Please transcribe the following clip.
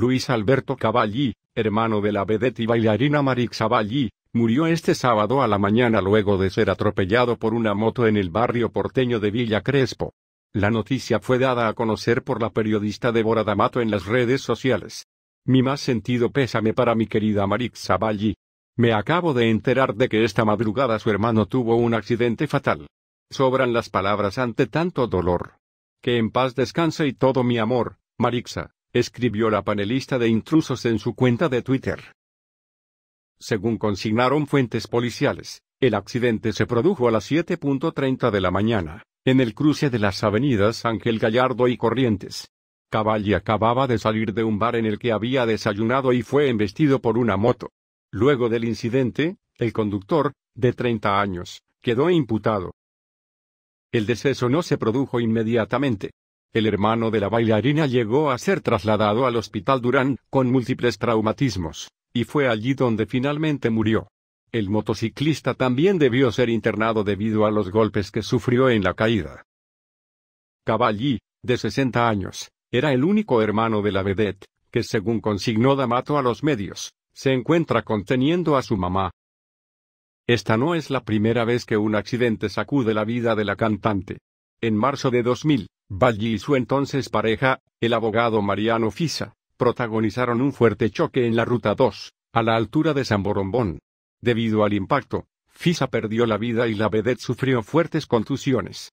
Luis Alberto Cavalli, hermano de la vedette y bailarina Marix Cavalli, murió este sábado a la mañana luego de ser atropellado por una moto en el barrio porteño de Villa Crespo. La noticia fue dada a conocer por la periodista Débora D'Amato en las redes sociales. Mi más sentido pésame para mi querida Marix Cavalli. Me acabo de enterar de que esta madrugada su hermano tuvo un accidente fatal. Sobran las palabras ante tanto dolor. Que en paz descanse y todo mi amor, Marixa escribió la panelista de intrusos en su cuenta de Twitter. Según consignaron fuentes policiales, el accidente se produjo a las 7.30 de la mañana, en el cruce de las avenidas Ángel Gallardo y Corrientes. Cavalli acababa de salir de un bar en el que había desayunado y fue embestido por una moto. Luego del incidente, el conductor, de 30 años, quedó imputado. El deceso no se produjo inmediatamente, el hermano de la bailarina llegó a ser trasladado al Hospital Durán, con múltiples traumatismos, y fue allí donde finalmente murió. El motociclista también debió ser internado debido a los golpes que sufrió en la caída. Cavalli, de 60 años, era el único hermano de la vedette, que según consignó D'Amato a los medios, se encuentra conteniendo a su mamá. Esta no es la primera vez que un accidente sacude la vida de la cantante. En marzo de 2000, Valle y su entonces pareja, el abogado Mariano Fisa, protagonizaron un fuerte choque en la Ruta 2, a la altura de San Borombón. Debido al impacto, Fisa perdió la vida y la vedette sufrió fuertes contusiones.